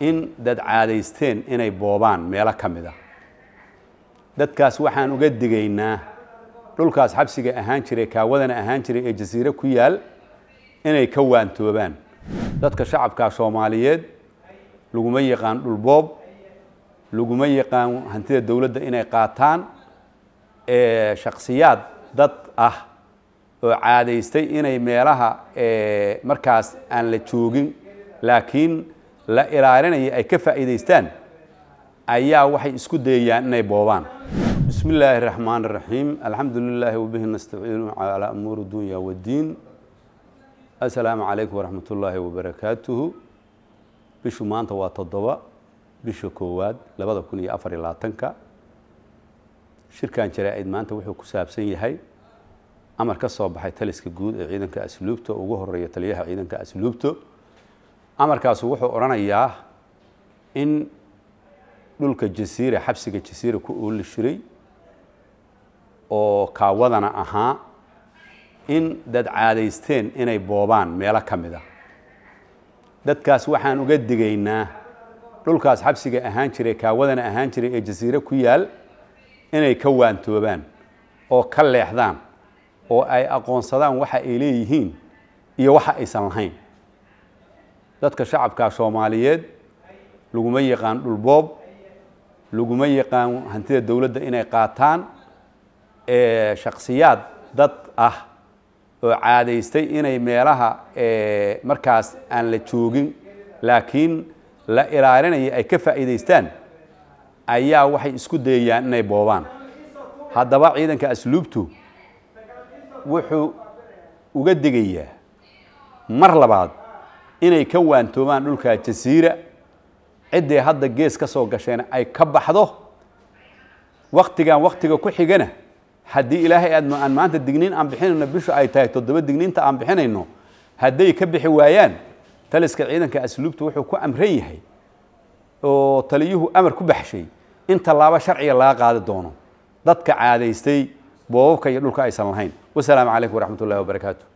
in dad caadaysteen inay boobaan meelo ka mid a ah. dadkaas waxaan uga digaynaa dhulkaas xabsiga ahaan jiray kaawadana ahaan jiray ee jasiire ku yaal inay ka waantoobaan dadka shacabka soomaaliyeed laguma yaqaan dhulboob laguma yaqaan hantida dowladda inay qaataan shaksiyaad dad ah oo caadaystay inay meelaha markaas aan la joogin laakiin la ilaalinaya ay ka faa'iidaystaan ayaa waxay isku dayayaan inay boobaan bismi illaahi raxmaani raxiim alxamdu lilaahi wabihi nastaciinu calaa umuuri dunya waddiin asalaamu calaykum waraxmat ullaahi wabarakaatuhu bishu maanta waa toddoba bisha koowaad labada kun iyo afar iyo labaatanka shirkan jaraa-id maanta wuxuu ku saabsan yahay amar ka soo baxay taliska guud ee ciidanka asluubta ugu horeeya taliyaha ciidanka asluubto amarkaasu wuxuu odhanayaa in dhulka jasiire xabsiga jasiire ku ooli shiray oo kaawadana ahaa in dad caadaysteen inay boobaan meelo ka mid ah dadkaas waxaan uga digaynaa dhulkaas xabsiga ahaan jiray kaawadana ahaan jiray ee jasiire ku yaal inay ka waantoobaan oo ka leexdaan oo ay aqoonsadaan waxa ay leeyihiin iyo waxa aysan lahayn dadka shacabka soomaaliyeed laguma yaqaan dhulboob laguma yaqaan hantida dowladda inay qaataan shaksiyaad dad ah oo caadaystay inay meelaha markaas aan la joogin laakiin la ilaalinaya ay ka faa'iidaystaan ayaa waxay isku dayayaan inay boobaan haddaba ciidanka asluubtu wuxuu uga degayaa mar labaad inay ka waantoomaan dhulka jasiira ciday hadda gees ka soo gasheena ay ka baxdo waktigan waqtiga ku xigana haddii ilaahay aad aan maanta digniin aan bixinayno bishu ay tahay toddoba digniinta aan bixinayno hadday ka bixi waayaan taliska ciidanka asluubta wuxuu ku amran yahay oo taliyuhu amar ku baxshay in tallaabo sharciga laga qaadi doono dadka caadaystay boobabka iyo dhulka aysan lahayn wasalaamu calaykum waraxmatullahi ullahi wabarakaatu